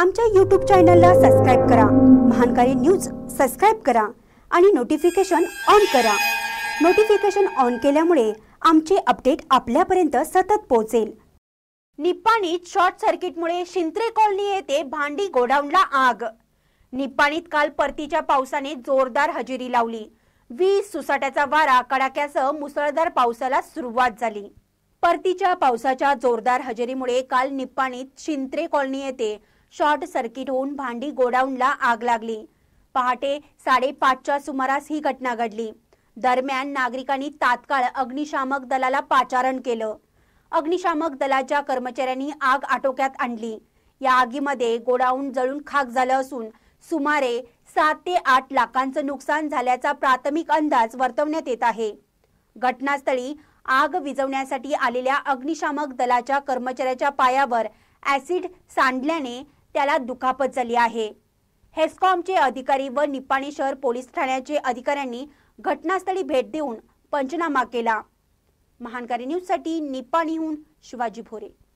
आमच्या यूट्यूब चॅनलला सबस्क्राईब करा महानकारी न्यूज सबस्क्राईब करा आणि नोटिफिकेशन ऑन करा नोटिफिकेशन ऑन केल्यामुळे आमचे अपडेट आपल्यापर्यंत सतत पोहोचेल निप्पाणीत शॉर्ट सर्किटमुळे शिंत्रे कॉलनी येथे भांडी गोडाऊनला आग निप्पाणीत काल परतीच्या पावसाने जोरदार हजेरी लावली वीज सुसाट्याचा वारा कडाक्यासह मुसळधार पावसाला सुरुवात झाली परतीच्या पावसाच्या जोरदार हजेरीमुळे काल निप्पाणीत शिंत्रे कॉलनी येथे शॉर्ट सर्किट होऊन भांडी गोडाऊनला आग लागली पहाटे साडेपाचच्या सुमारास ही घटना घडली दरम्यान नागरिकांनी तात्काळ अग्निशामक दलाला पाचारण केलं अग्निशामक दलाच्या कर्मचाऱ्यांनी आग आटोक्यात आणली या आगीमध्ये गोडाऊन जळून खाक झालं असून सुमारे सात ते आठ लाखांचं नुकसान झाल्याचा प्राथमिक अंदाज वर्तवण्यात येत आहे घटनास्थळी आग विझवण्यासाठी आलेल्या अग्निशामक दलाच्या कर्मचाऱ्याच्या पायावर ऍसिड सांडल्याने त्याला दुखापत झाली आहे हेस्कॉमचे अधिकारी व निपाणी शहर पोलीस ठाण्याचे अधिकाऱ्यांनी घटनास्थळी भेट देऊन पंचनामा केला महानकारी न्यूजसाठी निपाणीहून शिवाजी भोरे